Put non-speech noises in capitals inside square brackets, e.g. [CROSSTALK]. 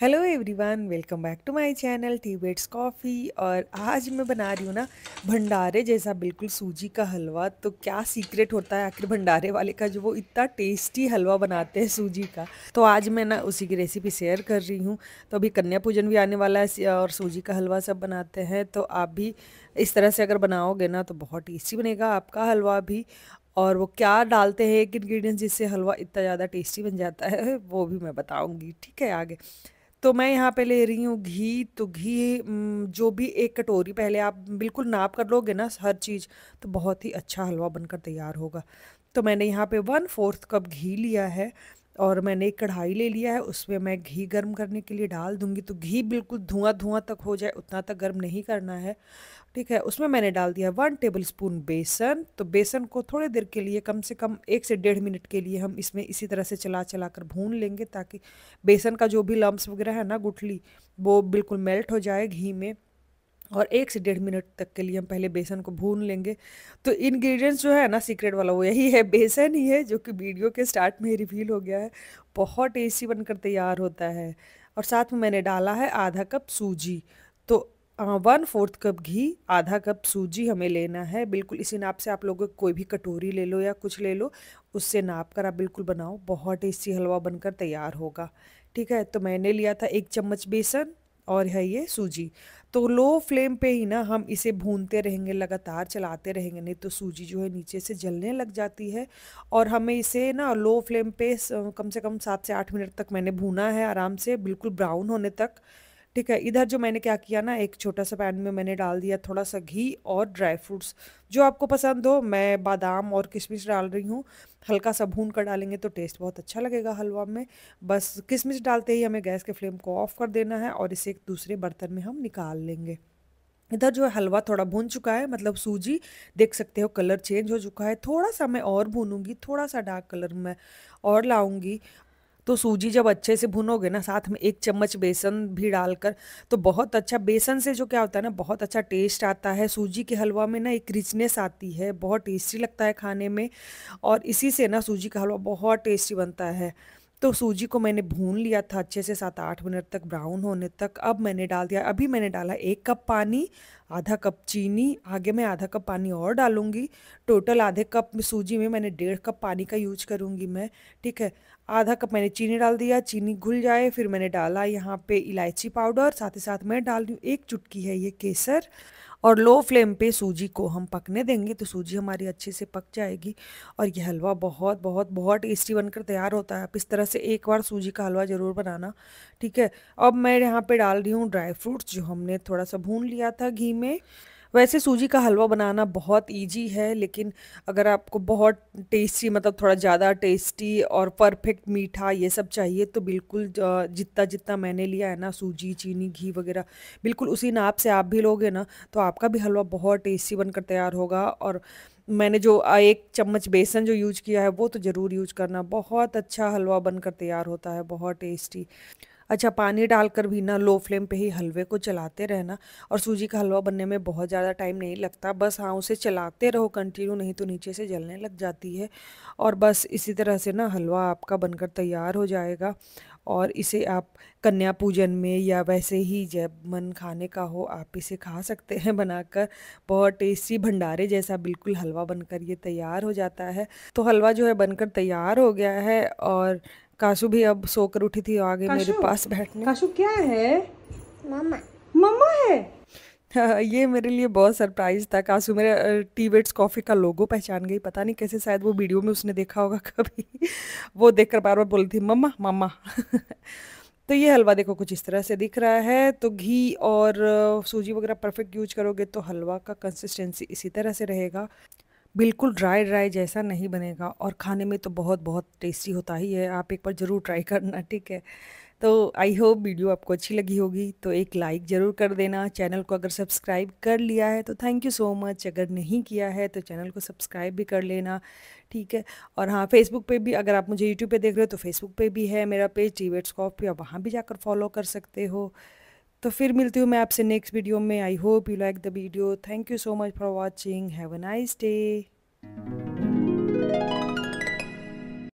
hello everyone welcome back to my channel tea waits coffee और आज मैं बना रही हूँ ना भंडारे जैसा बिल्कुल सूजी का हलवा तो क्या सीक्रेट होता है आखिर भंडारे वाले का जो वो इतना टेस्टी हलवा बनाते हैं सूजी का तो आज मैं ना उसी की रेसिपी शेयर कर रही हूँ तो अभी कन्या पूजन भी आने वाला है और सूजी का हलवा सब बनाते हैं तो आप भी इस तरह से अगर बनाओगे ना तो बहुत टेस्टी बनेगा आपका हलवा भी और वो क्या डालते हैं एक इन्ग्रीडियंट जिससे हलवा इतना ज़्यादा टेस्टी बन जाता है वो भी मैं बताऊँगी ठीक है आगे तो मैं यहाँ पे ले रही हूँ घी तो घी जो भी एक कटोरी पहले आप बिल्कुल नाप कर लोगे ना हर चीज़ तो बहुत ही अच्छा हलवा बनकर तैयार होगा तो मैंने यहाँ पे वन फोर्थ कप घी लिया है और मैंने एक कढ़ाई ले लिया है उसमें मैं घी गर्म करने के लिए डाल दूंगी तो घी बिल्कुल धुआं धुआं तक हो जाए उतना तक गर्म नहीं करना है ठीक है उसमें मैंने डाल दिया वन टेबल स्पून बेसन तो बेसन को थोड़ी देर के लिए कम से कम एक से डेढ़ मिनट के लिए हम इसमें इसी तरह से चला चला कर भून लेंगे ताकि बेसन का जो भी लम्ब वगैरह है ना गुठली वो बिल्कुल मेल्ट हो जाए घी में और एक से डेढ़ मिनट तक के लिए हम पहले बेसन को भून लेंगे तो इंग्रेडिएंट्स जो है ना सीक्रेट वाला वो यही है बेसन ही है जो कि वीडियो के स्टार्ट में ही रिवील हो गया है बहुत टेस्टी बनकर तैयार होता है और साथ में मैंने डाला है आधा कप सूजी तो वन फोर्थ कप घी आधा कप सूजी हमें लेना है बिल्कुल इसी नाप से आप लोग कोई भी कटोरी ले लो या कुछ ले लो उससे नाप कर आप बिल्कुल बनाओ बहुत टेस्टी हलवा बनकर तैयार होगा ठीक है तो मैंने लिया था एक चम्मच बेसन और है ये सूजी तो लो फ्लेम पे ही ना हम इसे भूनते रहेंगे लगातार चलाते रहेंगे नहीं तो सूजी जो है नीचे से जलने लग जाती है और हमें इसे ना लो फ्लेम पे कम से कम सात से आठ मिनट तक मैंने भूना है आराम से बिल्कुल ब्राउन होने तक ठीक है इधर जो मैंने क्या किया ना एक छोटा सा पैन में मैंने डाल दिया थोड़ा सा घी और ड्राई फ्रूट्स जो आपको पसंद हो मैं बादाम और किशमिश डाल रही हूँ हल्का सा भून कर डालेंगे तो टेस्ट बहुत अच्छा लगेगा हलवा में बस किशमिश डालते ही हमें गैस के फ्लेम को ऑफ़ कर देना है और इसे एक दूसरे बर्तन में हम निकाल लेंगे इधर जो है हलवा थोड़ा भून चुका है मतलब सूजी देख सकते हो कलर चेंज हो चुका है थोड़ा सा मैं और भूनूंगी थोड़ा सा डार्क कलर में और लाऊंगी तो सूजी जब अच्छे से भुनोगे ना साथ में एक चम्मच बेसन भी डालकर तो बहुत अच्छा बेसन से जो क्या होता है ना बहुत अच्छा टेस्ट आता है सूजी के हलवा में ना एक रिचनेस आती है बहुत टेस्टी लगता है खाने में और इसी से ना सूजी का हलवा बहुत टेस्टी बनता है तो सूजी को मैंने भून लिया था अच्छे से सात आठ मिनट तक ब्राउन होने तक अब मैंने डाल दिया अभी मैंने डाला एक कप पानी आधा कप चीनी आगे मैं आधा कप पानी और डालूंगी टोटल आधे कप सूजी में मैंने डेढ़ कप पानी का यूज करूंगी मैं ठीक है आधा कप मैंने चीनी डाल दिया चीनी घुल जाए फिर मैंने डाला यहाँ पे इलायची पाउडर साथ ही साथ मैं डाल रही हूँ एक चुटकी है ये केसर और लो फ्लेम पे सूजी को हम पकने देंगे तो सूजी हमारी अच्छे से पक जाएगी और यह हलवा बहुत बहुत बहुत टेस्टी बनकर तैयार होता है आप इस तरह से एक बार सूजी का हलवा ज़रूर बनाना ठीक है अब मैं यहाँ पे डाल रही हूँ ड्राई फ्रूट्स जो हमने थोड़ा सा भून लिया था घी में वैसे सूजी का हलवा बनाना बहुत इजी है लेकिन अगर आपको बहुत टेस्टी मतलब थोड़ा ज़्यादा टेस्टी और परफेक्ट मीठा ये सब चाहिए तो बिल्कुल जितना जितना मैंने लिया है ना सूजी चीनी घी वगैरह बिल्कुल उसी नाप से आप भी लोगे ना तो आपका भी हलवा बहुत टेस्टी बनकर तैयार होगा और मैंने जो एक चम्मच बेसन जो यूज किया है वो तो ज़रूर यूज करना बहुत अच्छा हलवा बनकर तैयार होता है बहुत टेस्टी अच्छा पानी डालकर भी ना लो फ्लेम पे ही हलवे को चलाते रहना और सूजी का हलवा बनने में बहुत ज़्यादा टाइम नहीं लगता बस हाँ उसे चलाते रहो कंटिन्यू नहीं तो नीचे से जलने लग जाती है और बस इसी तरह से ना हलवा आपका बनकर तैयार हो जाएगा और इसे आप कन्या पूजन में या वैसे ही जब मन खाने का हो आप इसे खा सकते हैं [LAUGHS] बनाकर बहुत टेस्टी भंडारे जैसा बिल्कुल हलवा बनकर ये तैयार हो जाता है तो हलवा जो है बनकर तैयार हो गया है और काशु भी अब सोकर उठी थी आगे मेरे पास बैठने काशु क्या है मामा मामा है हाँ, ये मेरे लिए बहुत सरप्राइज था काशु मेरे टी वेट्स कॉफ़ी का लोगो पहचान गई पता नहीं कैसे शायद वो वीडियो में उसने देखा होगा [LAUGHS] कभी वो देखकर बार बार बोलती थी मम्मा मम्मा [LAUGHS] तो ये हलवा देखो कुछ इस तरह से दिख रहा है तो घी और सूजी वगैरह परफेक्ट यूज करोगे तो हलवा का कंसिस्टेंसी इसी तरह से रहेगा बिल्कुल ड्राई ड्राई जैसा नहीं बनेगा और खाने में तो बहुत बहुत टेस्टी होता ही है आप एक बार ज़रूर ट्राई करना ठीक है तो आई होप वीडियो आपको अच्छी लगी होगी तो एक लाइक ज़रूर कर देना चैनल को अगर सब्सक्राइब कर लिया है तो थैंक यू सो मच अगर नहीं किया है तो चैनल को सब्सक्राइब भी कर लेना ठीक है और हाँ फेसबुक पे भी अगर आप मुझे यूट्यूब पे देख रहे हो तो फेसबुक पे भी है मेरा पेज टी वेट्स कॉफी आप वहाँ भी जाकर फॉलो कर सकते हो तो फिर मिलती हूँ मैं आपसे नेक्स्ट वीडियो में I hope you like the video thank you so much for watching have a nice day